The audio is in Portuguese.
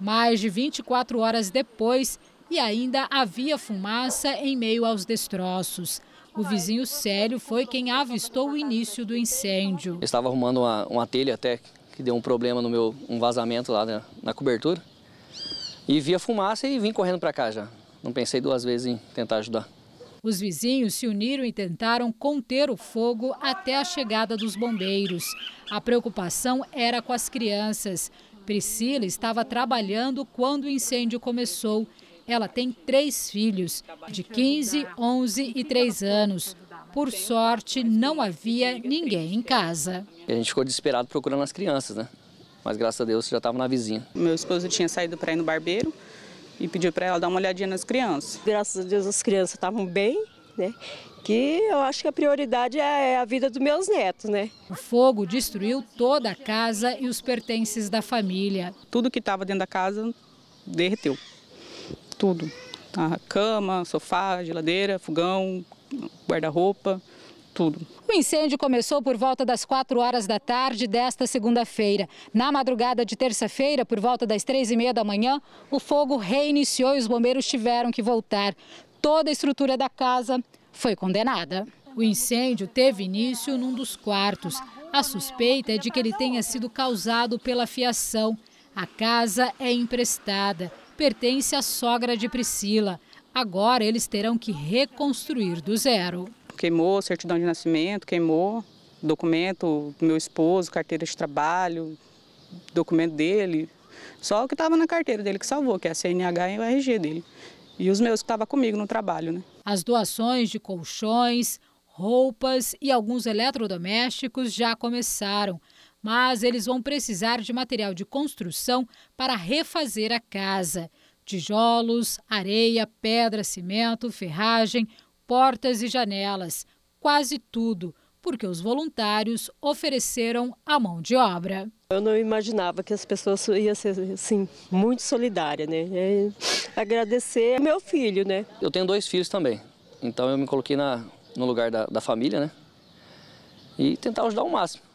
mais de 24 horas depois e ainda havia fumaça em meio aos destroços. O vizinho Célio foi quem avistou o início do incêndio. Eu estava arrumando uma, uma telha até que deu um problema no meu um vazamento lá na, na cobertura. E vi a fumaça e vim correndo para cá já. Não pensei duas vezes em tentar ajudar. Os vizinhos se uniram e tentaram conter o fogo até a chegada dos bombeiros. A preocupação era com as crianças. Priscila estava trabalhando quando o incêndio começou. Ela tem três filhos, de 15, 11 e 3 anos. Por sorte, não havia ninguém em casa. A gente ficou desesperado procurando as crianças, né? Mas graças a Deus já estava na vizinha. Meu esposo tinha saído para ir no barbeiro e pediu para ela dar uma olhadinha nas crianças. Graças a Deus as crianças estavam bem, né? Que eu acho que a prioridade é, é a vida dos meus netos, né? O fogo destruiu toda a casa e os pertences da família. Tudo que estava dentro da casa derreteu. Tudo. A cama, sofá, geladeira, fogão, guarda-roupa, tudo. O incêndio começou por volta das 4 horas da tarde desta segunda-feira. Na madrugada de terça-feira, por volta das três e meia da manhã, o fogo reiniciou e os bombeiros tiveram que voltar toda a estrutura da casa foi condenada. O incêndio teve início num dos quartos. A suspeita é de que ele tenha sido causado pela fiação. A casa é emprestada, pertence à sogra de Priscila. Agora eles terão que reconstruir do zero. Queimou certidão de nascimento, queimou documento do meu esposo, carteira de trabalho, documento dele. Só o que estava na carteira dele que salvou, que é a CNH e o RG dele e os meus que estavam comigo no trabalho. Né? As doações de colchões, roupas e alguns eletrodomésticos já começaram, mas eles vão precisar de material de construção para refazer a casa. Tijolos, areia, pedra, cimento, ferragem, portas e janelas, quase tudo, porque os voluntários ofereceram a mão de obra. Eu não imaginava que as pessoas iam ser assim, muito solidárias, né? É, agradecer é meu filho, né? Eu tenho dois filhos também, então eu me coloquei na, no lugar da, da família, né? E tentar ajudar o máximo.